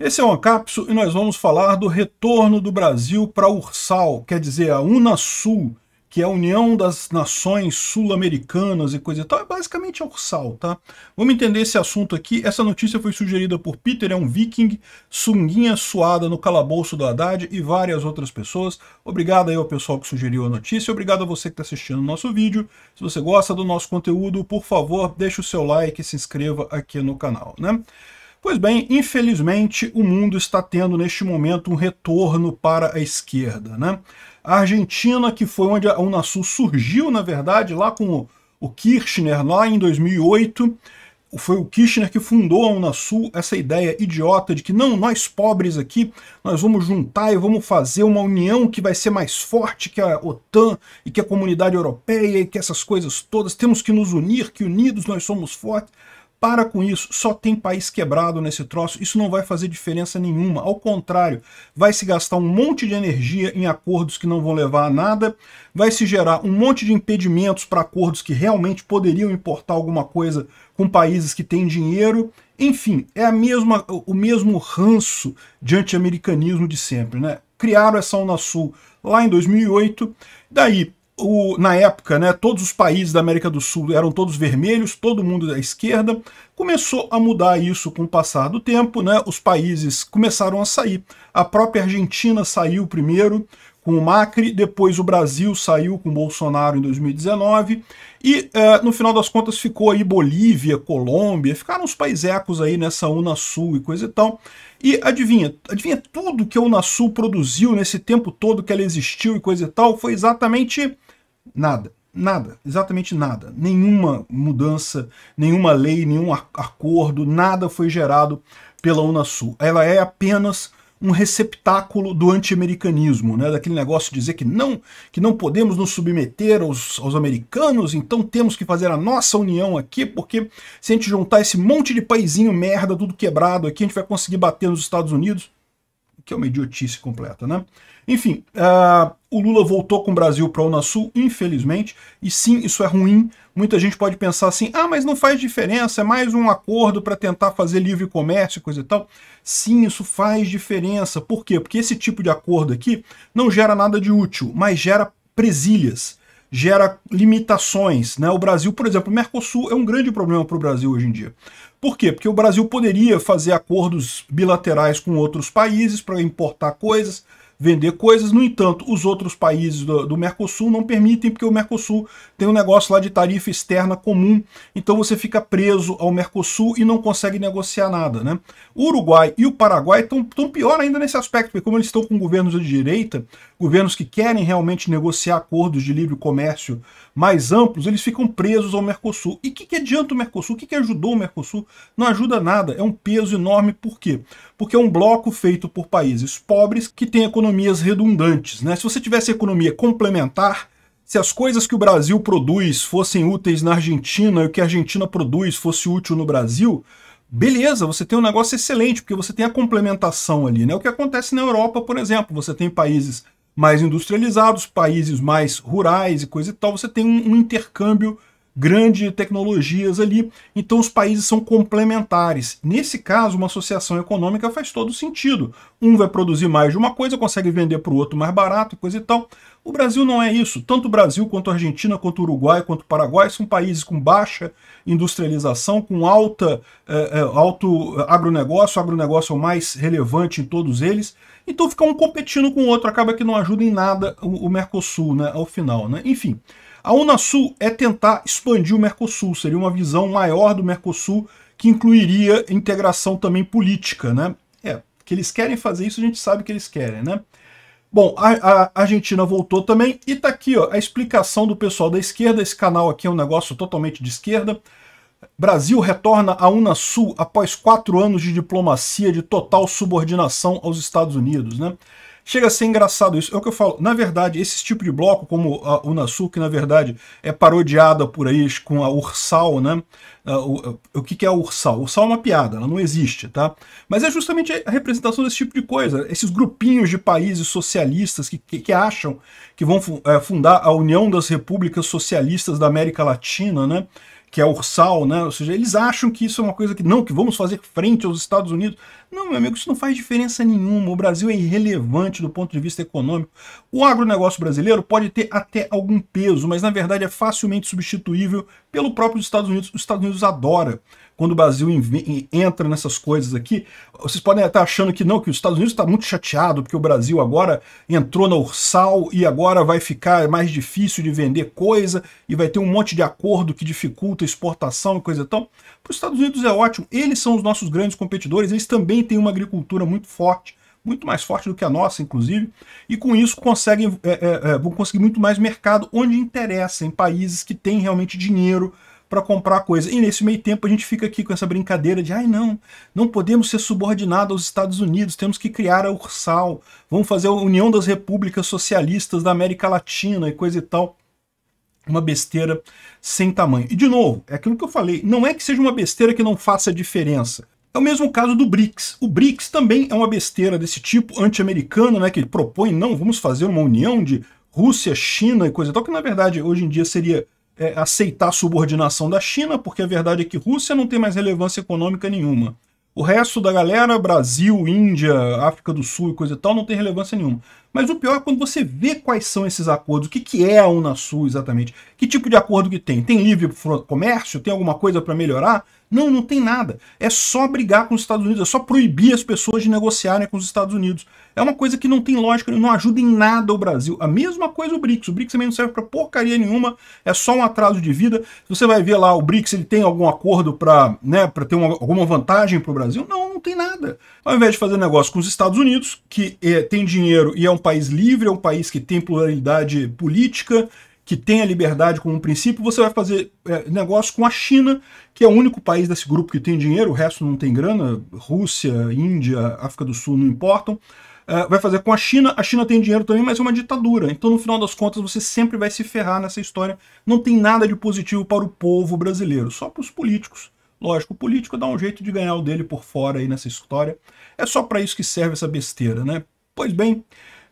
Esse é o Ancapso e nós vamos falar do retorno do Brasil para a Ursal, quer dizer, a Unasul, que é a União das Nações Sul-Americanas e coisa e tal, é basicamente a Ursal, tá? Vamos entender esse assunto aqui. Essa notícia foi sugerida por Peter, é um viking, sunguinha suada no calabouço do Haddad e várias outras pessoas. Obrigado aí ao pessoal que sugeriu a notícia, obrigado a você que está assistindo o nosso vídeo. Se você gosta do nosso conteúdo, por favor, deixe o seu like e se inscreva aqui no canal, né? Pois bem, infelizmente o mundo está tendo neste momento um retorno para a esquerda. Né? A Argentina, que foi onde a Unasul surgiu, na verdade, lá com o Kirchner, lá em 2008, foi o Kirchner que fundou a Unasul, essa ideia idiota de que não, nós pobres aqui, nós vamos juntar e vamos fazer uma união que vai ser mais forte que a OTAN e que a comunidade europeia e que essas coisas todas, temos que nos unir, que unidos nós somos fortes. Para com isso, só tem país quebrado nesse troço, isso não vai fazer diferença nenhuma. Ao contrário, vai se gastar um monte de energia em acordos que não vão levar a nada, vai se gerar um monte de impedimentos para acordos que realmente poderiam importar alguma coisa com países que têm dinheiro. Enfim, é a mesma, o mesmo ranço de anti-americanismo de sempre. Né? Criaram essa Unasul lá em 2008, daí o, na época, né, todos os países da América do Sul eram todos vermelhos, todo mundo da esquerda. Começou a mudar isso com o passar do tempo, né? Os países começaram a sair. A própria Argentina saiu primeiro com o Macri, depois o Brasil saiu com o Bolsonaro em 2019 e eh, no final das contas ficou aí Bolívia, Colômbia, ficaram os paisecos aí nessa Unasul e coisa e tal. E adivinha, adivinha tudo que a Unasul produziu nesse tempo todo que ela existiu e coisa e tal, foi exatamente Nada. Nada, exatamente nada. Nenhuma mudança, nenhuma lei, nenhum acordo, nada foi gerado pela Unasul. Ela é apenas um receptáculo do anti-americanismo, né? daquele negócio de dizer que não, que não podemos nos submeter aos, aos americanos, então temos que fazer a nossa união aqui, porque se a gente juntar esse monte de paizinho merda, tudo quebrado aqui, a gente vai conseguir bater nos Estados Unidos que é uma idiotice completa, né? Enfim, uh, o Lula voltou com o Brasil para a Unasul, infelizmente, e sim, isso é ruim. Muita gente pode pensar assim, ah, mas não faz diferença, é mais um acordo para tentar fazer livre comércio e coisa e tal. Sim, isso faz diferença. Por quê? Porque esse tipo de acordo aqui não gera nada de útil, mas gera presilhas gera limitações. Né? O Brasil, por exemplo, o Mercosul é um grande problema para o Brasil hoje em dia. Por quê? Porque o Brasil poderia fazer acordos bilaterais com outros países para importar coisas, vender coisas. No entanto, os outros países do, do, Mercosul não permitem, porque o Mercosul tem um negócio lá de tarifa externa comum, então você fica preso ao Mercosul e não consegue negociar nada. Né? O Uruguai e o Paraguai estão pior ainda nesse aspecto, porque como eles estão com governos de direita, governos que querem realmente negociar acordos de livre comércio mais amplos, eles ficam presos ao Mercosul. E o que, que adianta o Mercosul? O que, que ajudou o Mercosul? Não ajuda nada, é um peso enorme. Por quê? Porque é um bloco feito por países pobres que têm economias redundantes. Né? Se você tivesse economia complementar, se as coisas que o Brasil produz fossem úteis na Argentina e o que a Argentina produz fosse útil no Brasil, beleza, você tem um negócio excelente, porque você tem a complementação ali. Né? O que acontece na Europa, por exemplo, você tem países mais industrializados, países mais rurais e coisa e tal, você tem um, um intercâmbio grande tecnologias ali. Então os países são complementares. Nesse caso, uma associação econômica faz todo sentido. Um vai produzir mais de uma coisa, consegue vender para o outro mais barato e coisa e tal. O Brasil não é isso. Tanto o Brasil quanto a Argentina, quanto o Uruguai, quanto o Paraguai são países com baixa industrialização, com alta eh, eh, alto eh, agronegócio. O agronegócio é o mais relevante em todos eles. Então fica um competindo com o outro, acaba que não ajuda em nada o, o Mercosul, né, ao final, né? Enfim, a Unasul é tentar expandir o Mercosul, seria uma visão maior do Mercosul que incluiria integração também política, né? É, que eles querem fazer isso, a gente sabe que eles querem, né? Bom, a, a, Argentina voltou também, e tá aqui ó, a explicação do pessoal da esquerda, esse canal aqui é um negócio totalmente de esquerda. Brasil retorna à Unasul após quatro anos de diplomacia de total subordinação aos Estados Unidos, né? Chega a ser engraçado isso. É o que eu falo. Na verdade, esse tipo de bloco, como a Unasul, que na verdade é parodiada por aí com a Ursal, né? Ah, o, o que é a Ursal? Ursal é uma piada, ela não existe, tá? Mas é justamente a representação desse tipo de coisa. Esses grupinhos de países socialistas que, que, que acham que vão eh, fundar a União das Repúblicas Socialistas da América Latina, né? que é Ursal, né? Ou seja, eles acham que isso é uma coisa que não, que vamos fazer frente aos Estados Unidos. Não, meu amigo, isso não faz diferença nenhuma. O Brasil é irrelevante do ponto de vista econômico. O agronegócio brasileiro pode ter até algum peso, mas na verdade é facilmente substituível pelo próprio Estados Unidos. Os Estados Unidos adora quando o Brasil entra nessas coisas aqui. Vocês podem estar achando que não, que os Estados Unidos está muito chateado porque o Brasil agora entrou na Ursal e agora vai ficar mais difícil de vender coisa e vai ter um monte de acordo que dificulta a exportação e coisa e tal. Para os Estados Unidos é ótimo. Eles são os nossos grandes competidores, eles também também têm uma agricultura muito forte, muito mais forte do que a nossa, inclusive, e com isso conseguem, é, é, é vão conseguir muito mais mercado onde interessa, em países que têm realmente dinheiro para comprar coisa. E nesse meio tempo a gente fica aqui com essa brincadeira de ai não, não podemos ser subordinados aos Estados Unidos, temos que criar a Ursal, vamos fazer a União das Repúblicas Socialistas da América Latina e coisa e tal. Uma besteira sem tamanho. E de novo, é aquilo que eu falei, não é que seja uma besteira que não faça diferença. É o mesmo caso do BRICS. O BRICS também é uma besteira desse tipo anti-americana, né, que propõe, não, vamos fazer uma união de Rússia, China e coisa e tal, que na verdade hoje em dia seria é, aceitar a subordinação da China, porque a verdade é que Rússia não tem mais relevância econômica nenhuma. O resto da galera, Brasil, Índia, África do Sul e coisa e tal, não tem relevância nenhuma. Mas o pior é quando você vê quais são esses acordos, o que, que é a Unasul exatamente, que tipo de acordo que tem? Tem livre comércio? Tem alguma coisa para melhorar? Não, não tem nada. É só brigar com os Estados Unidos, é só proibir as pessoas de negociarem com os Estados Unidos. É uma coisa que não tem lógica, não ajuda em nada o Brasil. A mesma coisa o BRICS. O BRICS também não serve para porcaria nenhuma, é só um atraso de vida. Você vai ver lá, o BRICS ele tem algum acordo para né, pra ter uma, alguma vantagem para o Brasil? Não, não tem nada. Ao invés de fazer negócio com os Estados Unidos, que é, tem dinheiro e é um país livre, é um país que tem pluralidade política, que tem a liberdade como um princípio, você vai fazer é, negócio com a China, que é o único país desse grupo que tem dinheiro, o resto não tem grana, Rússia, Índia, África do Sul não importam. É, vai fazer com a China, a China tem dinheiro também, mas é uma ditadura. Então, no final das contas, você sempre vai se ferrar nessa história. Não tem nada de positivo para o povo brasileiro, só para os políticos. Lógico, o político dá um jeito de ganhar o dele por fora aí nessa história. É só para isso que serve essa besteira, né? Pois bem,